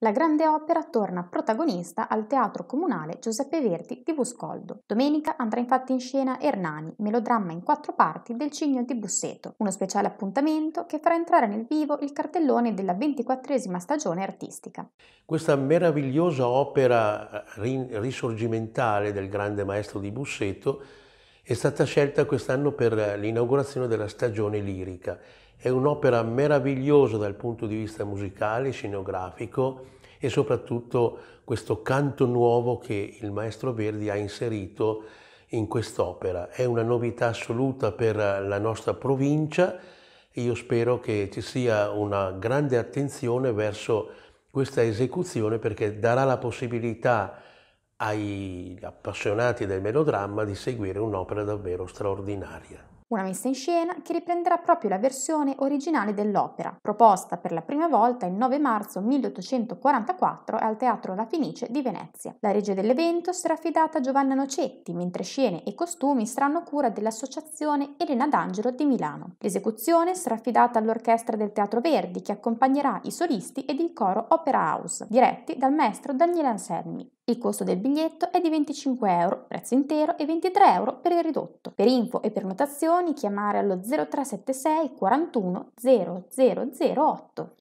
La grande opera torna protagonista al Teatro Comunale Giuseppe Verdi di Buscoldo. Domenica andrà infatti in scena Ernani, melodramma in quattro parti del Cigno di Busseto, uno speciale appuntamento che farà entrare nel vivo il cartellone della ventiquattresima stagione artistica. Questa meravigliosa opera eh, risorgimentale del grande maestro di Busseto è stata scelta quest'anno per l'inaugurazione della stagione lirica. È un'opera meravigliosa dal punto di vista musicale, scenografico e soprattutto questo canto nuovo che il maestro Verdi ha inserito in quest'opera. È una novità assoluta per la nostra provincia e io spero che ci sia una grande attenzione verso questa esecuzione perché darà la possibilità ai appassionati del melodramma di seguire un'opera davvero straordinaria. Una messa in scena che riprenderà proprio la versione originale dell'opera, proposta per la prima volta il 9 marzo 1844 al Teatro La Fenice di Venezia. La regia dell'evento sarà affidata a Giovanna Nocetti, mentre scene e costumi saranno cura dell'associazione Elena D'Angelo di Milano. L'esecuzione sarà affidata all'orchestra del Teatro Verdi, che accompagnerà i solisti ed il coro Opera House, diretti dal maestro Daniele Anselmi. Il costo del biglietto è di 25 euro, prezzo intero, e 23 euro per il ridotto. Per info e prenotazioni chiamare allo 0376 41 0008.